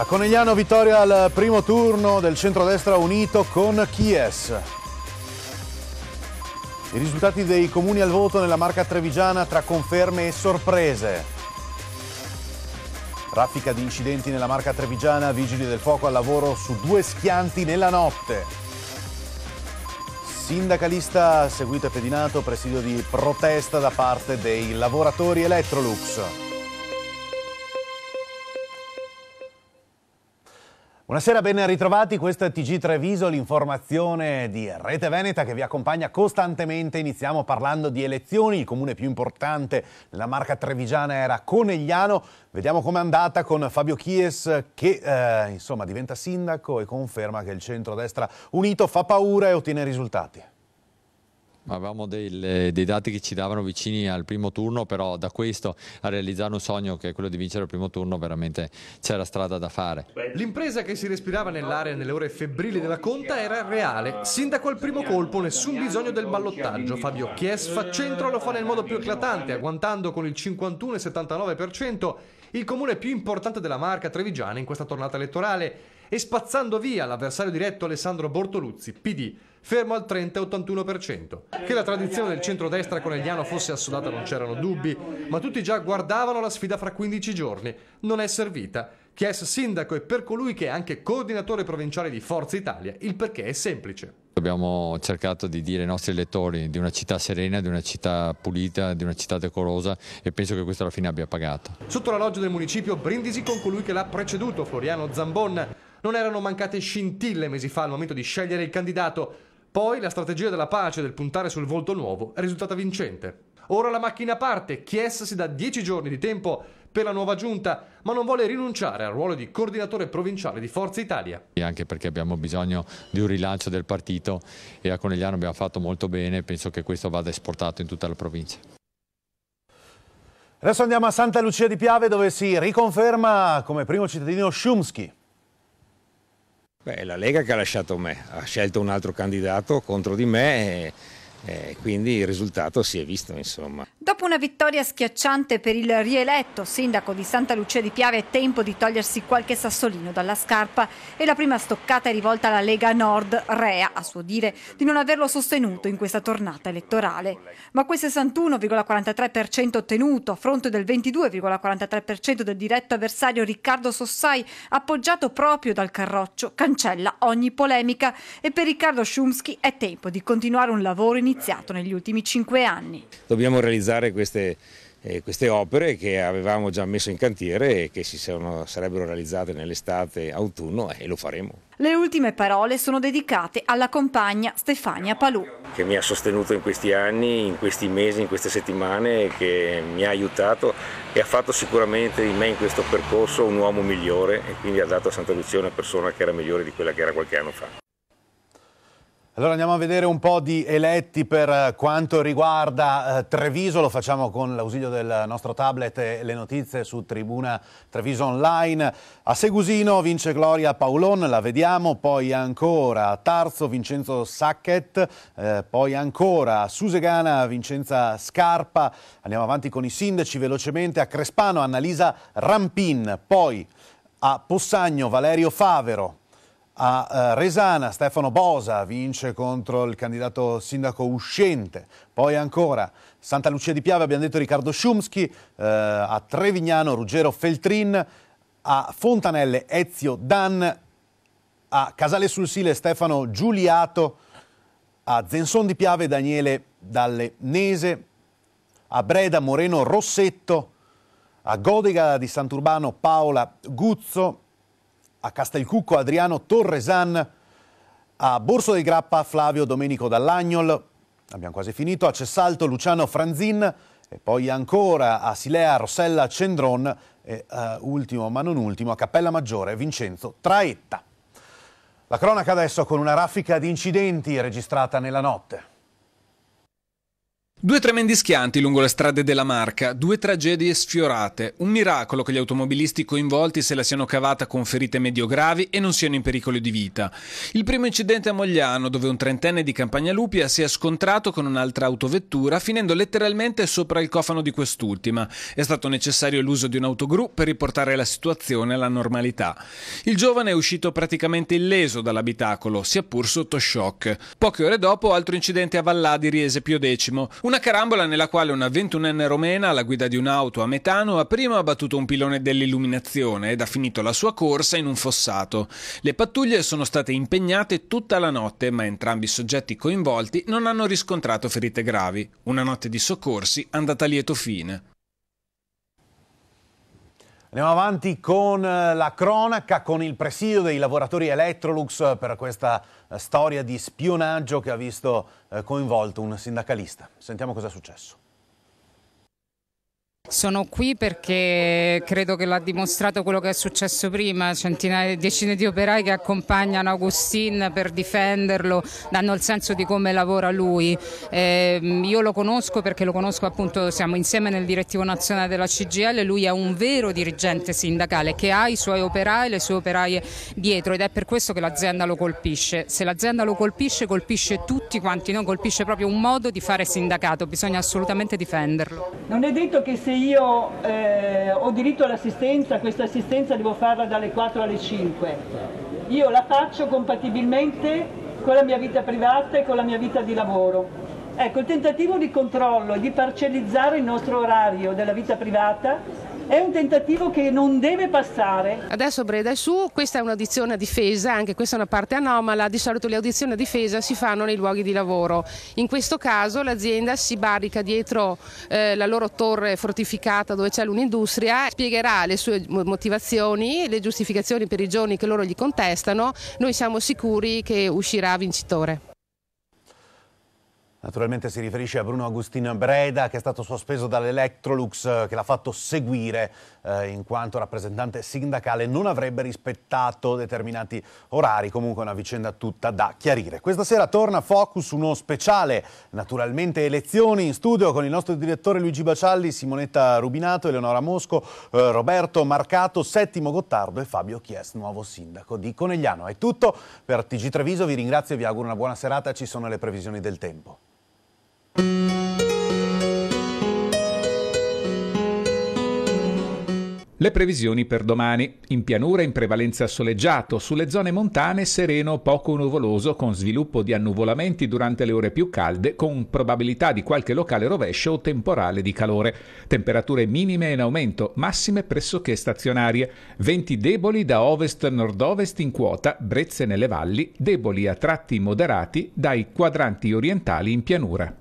A Conegliano vittoria al primo turno del centrodestra unito con Chies. I risultati dei comuni al voto nella marca trevigiana tra conferme e sorprese. Raffica di incidenti nella marca trevigiana, vigili del fuoco al lavoro su due schianti nella notte. Sindacalista seguito e pedinato, presidio di protesta da parte dei lavoratori Electrolux. Buonasera, ben ritrovati. Questo è TG Treviso, l'informazione di Rete Veneta che vi accompagna costantemente. Iniziamo parlando di elezioni. Il comune più importante della marca trevigiana era Conegliano. Vediamo com'è andata con Fabio Chies che eh, insomma diventa sindaco e conferma che il centrodestra unito fa paura e ottiene risultati. Avevamo dei, eh, dei dati che ci davano vicini al primo turno, però da questo a realizzare un sogno che è quello di vincere il primo turno veramente c'era strada da fare. L'impresa che si respirava nell'area nelle ore febbrili della conta era reale. Sin da quel primo colpo nessun bisogno del ballottaggio. Fabio Chies fa centro lo fa nel modo più eclatante, agguantando con il 51,79% il comune più importante della marca trevigiana in questa tornata elettorale e spazzando via l'avversario diretto Alessandro Bortoluzzi, PD fermo al 30-81%. Che la tradizione del centrodestra conegliano fosse assodata non c'erano dubbi, ma tutti già guardavano la sfida fra 15 giorni. Non è servita. Chi è sindaco e per colui che è anche coordinatore provinciale di Forza Italia, il perché è semplice. Abbiamo cercato di dire ai nostri elettori di una città serena, di una città pulita, di una città decorosa e penso che questo alla fine abbia pagato. Sotto la loggia del municipio brindisi con colui che l'ha preceduto, Floriano Zambon. Non erano mancate scintille mesi fa al momento di scegliere il candidato, poi la strategia della pace del puntare sul volto nuovo è risultata vincente. Ora la macchina parte, Chies si dà 10 giorni di tempo per la nuova giunta, ma non vuole rinunciare al ruolo di coordinatore provinciale di Forza Italia. E Anche perché abbiamo bisogno di un rilancio del partito e a Conegliano abbiamo fatto molto bene, penso che questo vada esportato in tutta la provincia. Adesso andiamo a Santa Lucia di Piave dove si riconferma come primo cittadino Shumsky. Beh, è la Lega che ha lasciato me, ha scelto un altro candidato contro di me. E eh, quindi il risultato si è visto, insomma. Dopo una vittoria schiacciante per il rieletto sindaco di Santa Lucia di Piave, è tempo di togliersi qualche sassolino dalla scarpa e la prima stoccata è rivolta alla Lega Nord, rea, a suo dire, di non averlo sostenuto in questa tornata elettorale. Ma quel 61,43% ottenuto, a fronte del 22,43% del diretto avversario Riccardo Sossai, appoggiato proprio dal Carroccio, cancella ogni polemica e per Riccardo Schumsky è tempo di continuare un lavoro in iniziato negli ultimi cinque anni. Dobbiamo realizzare queste, eh, queste opere che avevamo già messo in cantiere e che si sono, sarebbero realizzate nell'estate, autunno e lo faremo. Le ultime parole sono dedicate alla compagna Stefania Palù. Che mi ha sostenuto in questi anni, in questi mesi, in queste settimane, che mi ha aiutato e ha fatto sicuramente di me in questo percorso un uomo migliore e quindi ha dato a Santa Lucia una persona che era migliore di quella che era qualche anno fa. Allora andiamo a vedere un po' di eletti per eh, quanto riguarda eh, Treviso, lo facciamo con l'ausilio del nostro tablet e le notizie su Tribuna Treviso Online. A Segusino vince Gloria Paulon, la vediamo, poi ancora a Tarzo Vincenzo Sacchet, eh, poi ancora a Susegana Vincenza Scarpa, andiamo avanti con i sindaci velocemente, a Crespano Annalisa Rampin, poi a Possagno Valerio Favero, a eh, Resana, Stefano Bosa vince contro il candidato sindaco uscente, poi ancora Santa Lucia di Piave abbiamo detto Riccardo Sciumschi, eh, a Trevignano Ruggero Feltrin, a Fontanelle Ezio Dan, a Casale sul Sile Stefano Giuliato, a Zenson di Piave Daniele Dalle Nese, a Breda Moreno Rossetto, a Godega di Sant'Urbano Paola Guzzo, a Castelcucco Adriano Torresan, a Borso del Grappa Flavio Domenico Dall'Agnol, abbiamo quasi finito, a Cessalto Luciano Franzin e poi ancora a Silea Rossella Cendron e uh, ultimo ma non ultimo a Cappella Maggiore Vincenzo Traetta. La cronaca adesso con una raffica di incidenti registrata nella notte. Due tremendi schianti lungo le strade della Marca, due tragedie sfiorate, un miracolo che gli automobilisti coinvolti se la siano cavata con ferite medio-gravi e non siano in pericolo di vita. Il primo incidente a Mogliano, dove un trentenne di Campagnalupia si è scontrato con un'altra autovettura, finendo letteralmente sopra il cofano di quest'ultima. È stato necessario l'uso di un autogru per riportare la situazione alla normalità. Il giovane è uscito praticamente illeso dall'abitacolo, sia pur sotto shock. Poche ore dopo, altro incidente a Valladi Riese Pio X una carambola nella quale una 21enne romena alla guida di un'auto a metano ha prima abbattuto un pilone dell'illuminazione ed ha finito la sua corsa in un fossato. Le pattuglie sono state impegnate tutta la notte, ma entrambi i soggetti coinvolti non hanno riscontrato ferite gravi. Una notte di soccorsi andata a lieto fine. Andiamo avanti con eh, la cronaca, con il presidio dei lavoratori Electrolux eh, per questa eh, storia di spionaggio che ha visto coinvolto un sindacalista. Sentiamo cosa è successo. Sono qui perché credo che l'ha dimostrato quello che è successo prima, centinaia, decine di operai che accompagnano Agustin per difenderlo, danno il senso di come lavora lui. Eh, io lo conosco perché lo conosco appunto, siamo insieme nel direttivo nazionale della CGL, lui è un vero dirigente sindacale che ha i suoi operai, e le sue operaie dietro ed è per questo che l'azienda lo colpisce. Se l'azienda lo colpisce, colpisce tutti quanti, non colpisce proprio un modo di fare sindacato, bisogna assolutamente difenderlo. Non è detto che se io eh, ho diritto all'assistenza, questa assistenza devo farla dalle 4 alle 5. Io la faccio compatibilmente con la mia vita privata e con la mia vita di lavoro. Ecco, il tentativo di controllo e di parcellizzare il nostro orario della vita privata è un tentativo che non deve passare. Adesso Breda è su, questa è un'audizione a difesa, anche questa è una parte anomala, di solito le audizioni a difesa si fanno nei luoghi di lavoro. In questo caso l'azienda si barrica dietro eh, la loro torre fortificata dove c'è l'unindustria, spiegherà le sue motivazioni, le giustificazioni per i giorni che loro gli contestano, noi siamo sicuri che uscirà vincitore. Naturalmente si riferisce a Bruno Agustino Breda che è stato sospeso dall'Electrolux che l'ha fatto seguire eh, in quanto rappresentante sindacale non avrebbe rispettato determinati orari, comunque una vicenda tutta da chiarire. Questa sera torna Focus, uno speciale, naturalmente elezioni in studio con il nostro direttore Luigi Bacialli, Simonetta Rubinato, Eleonora Mosco, eh, Roberto Marcato, Settimo Gottardo e Fabio Chies, nuovo sindaco di Conegliano. È tutto per TG Treviso, vi ringrazio e vi auguro una buona serata, ci sono le previsioni del tempo. Le previsioni per domani. In pianura in prevalenza soleggiato, sulle zone montane sereno poco nuvoloso con sviluppo di annuvolamenti durante le ore più calde con probabilità di qualche locale rovescio o temporale di calore. Temperature minime in aumento, massime pressoché stazionarie. Venti deboli da ovest-nord-ovest in quota, brezze nelle valli, deboli a tratti moderati dai quadranti orientali in pianura.